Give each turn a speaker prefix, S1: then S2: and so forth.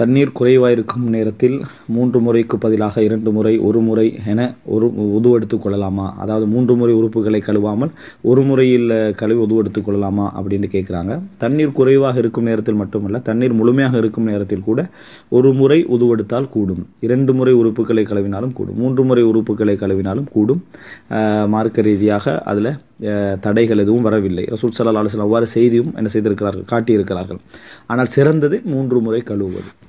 S1: தண்ணீர் குறைவாயிருக்கும் நேரத்தில் மூன்று முறைக்கு பதிலாக இரண்டு முறை ஒரு முறை என ஒரு உது கொள்ளலாமா அதாவது மூன்று முறை உறுப்புகளை கழுவாமல் ஒரு முறையில் கழுவி உது கொள்ளலாமா அப்படின்னு கேட்குறாங்க தண்ணீர் குறைவாக இருக்கும் நேரத்தில் மட்டுமல்ல தண்ணீர் முழுமையாக இருக்கும் நேரத்தில் கூட ஒரு முறை உது எடுத்தால் கூடும் இரண்டு முறை உறுப்புகளை கழுவினாலும் கூடும் மூன்று முறை உறுப்புகளை கழுவினாலும் கூடும் மார்க்க ரீதியாக அதில் தடைகள் எதுவும் வரவில்லை ரசூல் சல்லா அலுவலம் அவ்வாறு செய்தியும் என்ன செய்திருக்கிறார்கள் காட்டியிருக்கிறார்கள் ஆனால் சிறந்தது மூன்று
S2: முறை கழுவுவது